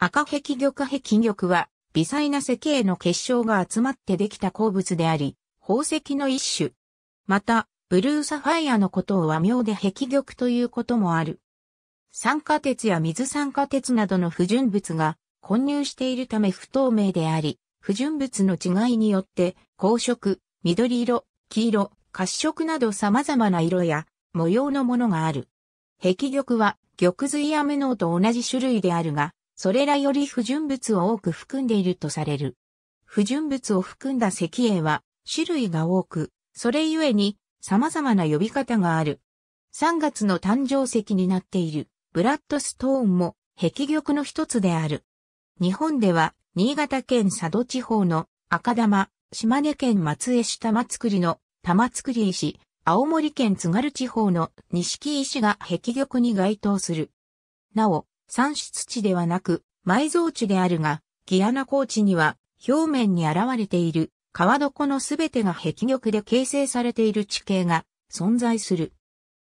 赤壁玉壁玉は、微細な石英の結晶が集まってできた鉱物であり、宝石の一種。また、ブルーサファイアのことを和名で壁玉ということもある。酸化鉄や水酸化鉄などの不純物が混入しているため不透明であり、不純物の違いによって光色、緑色、黄色、褐色など様々な色や模様のものがある。壁玉は玉髄や無能と同じ種類であるが、それらより不純物を多く含んでいるとされる。不純物を含んだ石英は種類が多く、それゆえに様々な呼び方がある。3月の誕生石になっているブラッドストーンも壁玉の一つである。日本では新潟県佐渡地方の赤玉、島根県松江市玉造の玉造石、青森県津軽地方の錦石が壁玉に該当する。なお、産出地ではなく埋蔵地であるが、ギアナ高地には表面に現れている川床のすべてが壁玉で形成されている地形が存在する。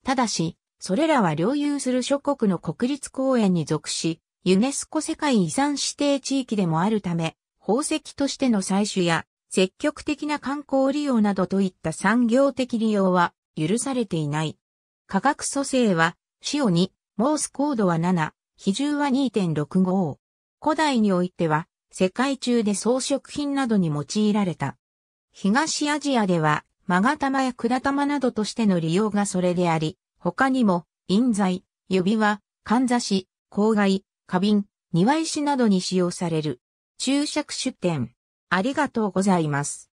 ただし、それらは領有する諸国の国立公園に属し、ユネスコ世界遺産指定地域でもあるため、宝石としての採取や積極的な観光利用などといった産業的利用は許されていない。価格組成は、塩2、モースコードは7、比重は2.65。古代においては、世界中で装飾品などに用いられた。東アジアでは、マガタマやクダタマなどとしての利用がそれであり、他にも、印材、指輪、かんざし、郊外、花瓶、庭石などに使用される。注釈出典。ありがとうございます。